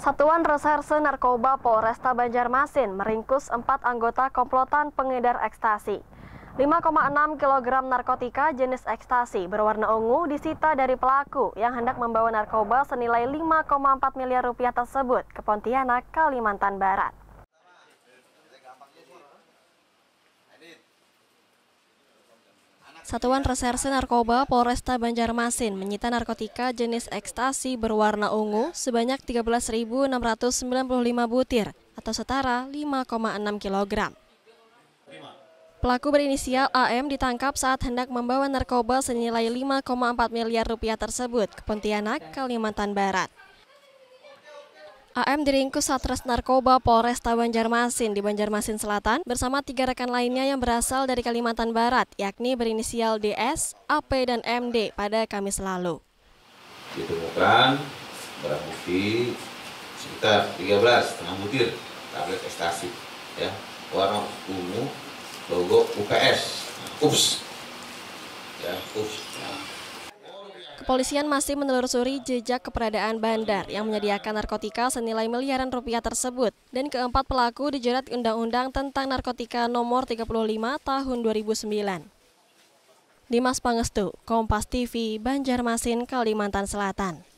Satuan Reserse Narkoba Polresta Banjarmasin meringkus empat anggota komplotan pengedar ekstasi. 5,6 kg narkotika jenis ekstasi berwarna ungu disita dari pelaku yang hendak membawa narkoba senilai 5,4 miliar rupiah tersebut ke Pontianak, Kalimantan Barat. Satuan Reserse Narkoba Polresta Banjarmasin menyita narkotika jenis ekstasi berwarna ungu sebanyak 13.695 butir atau setara 5,6 kg. Pelaku berinisial AM ditangkap saat hendak membawa narkoba senilai 5,4 miliar rupiah tersebut ke Pontianak, Kalimantan Barat. AM diringkus Satres Narkoba Polresta Banjarmasin di Banjarmasin Selatan bersama tiga rekan lainnya yang berasal dari Kalimantan Barat, yakni berinisial DS, AP, dan MD pada Kamis lalu. Ditemukan barang bukti sekitar 13 setengah butir tablet ekstasi, ya, warna ungu, logo UKS, UPS, ya, UPS Kepolisian masih menelusuri jejak keberadaan bandar yang menyediakan narkotika senilai miliaran rupiah tersebut dan keempat pelaku dijerat Undang-Undang tentang Narkotika Nomor 35 Tahun 2009. Dimas Pangestu, Kompas TV, Banjarmasin, Kalimantan Selatan.